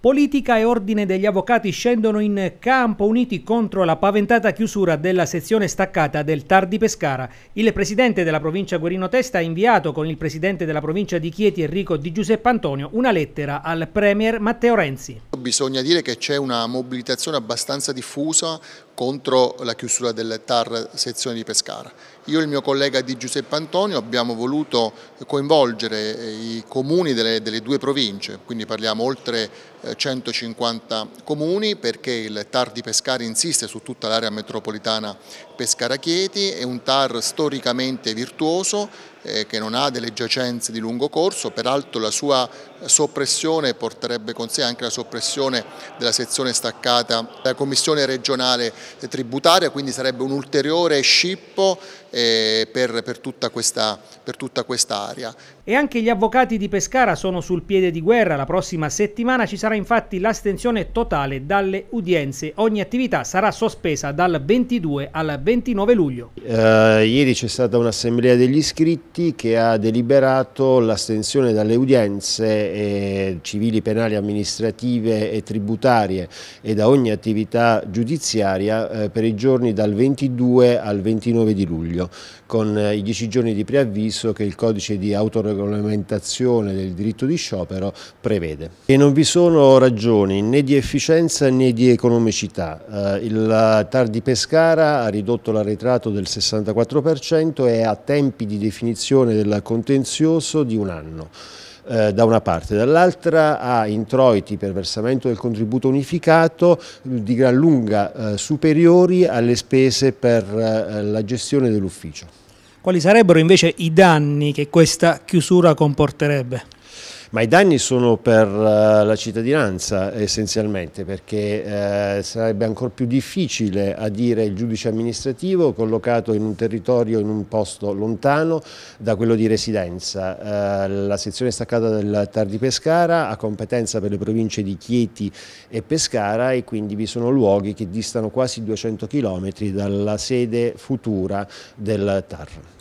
Politica e ordine degli avvocati scendono in campo uniti contro la paventata chiusura della sezione staccata del Tar di Pescara. Il presidente della provincia Guerino Testa ha inviato con il presidente della provincia di Chieti Enrico Di Giuseppe Antonio una lettera al premier Matteo Renzi. Bisogna dire che c'è una mobilitazione abbastanza diffusa contro la chiusura del TAR sezione di Pescara. Io e il mio collega di Giuseppe Antonio abbiamo voluto coinvolgere eh, i comuni delle, delle due province, quindi parliamo oltre 150 eh, comuni perché il TAR di Pescara insiste su tutta l'area metropolitana Pescara-Chieti, è un TAR storicamente virtuoso eh, che non ha delle giacenze di lungo corso, peraltro la sua soppressione porterebbe con sé anche la soppressione della sezione staccata della Commissione regionale tributaria, quindi sarebbe un ulteriore scippo eh, per, per, tutta questa, quest'area. E anche gli avvocati di Pescara sono sul piede di guerra, la prossima settimana ci sarà infatti l'astensione totale dalle udienze, ogni attività sarà sospesa dal 22 al 29 luglio. Uh, ieri c'è stata un'assemblea degli iscritti Atti che ha deliberato l'astensione dalle udienze eh, civili, penali, amministrative e tributarie e da ogni attività giudiziaria eh, per i giorni dal 22 al 29 di luglio con eh, i 10 giorni di preavviso che il codice di autoregolamentazione del diritto di sciopero prevede. E non vi sono ragioni né di efficienza né di economicità. Eh, il Tardi Pescara ha ridotto l'arretrato del 64% e a tempi di definizione estensione del contenzioso di un anno eh, da una parte, dall'altra ha introiti per versamento del contributo unificato mm, di gran lunga eh, superiori alle spese per eh, la gestione dell'ufficio. Quali sarebbero invece i danni che questa chiusura comporterebbe? ma i danni sono per eh, la cittadinanza essenzialmente perché eh, sarebbe ancora più difficile adire il giudice amministrativo collocato in un territorio, in un posto lontano da quello di residenza. Eh, la sezione staccata del Tar di Pescara ha competenza per le province di Chieti e Pescara e quindi vi sono luoghi che distano quasi 200 km dalla sede futura del TAR.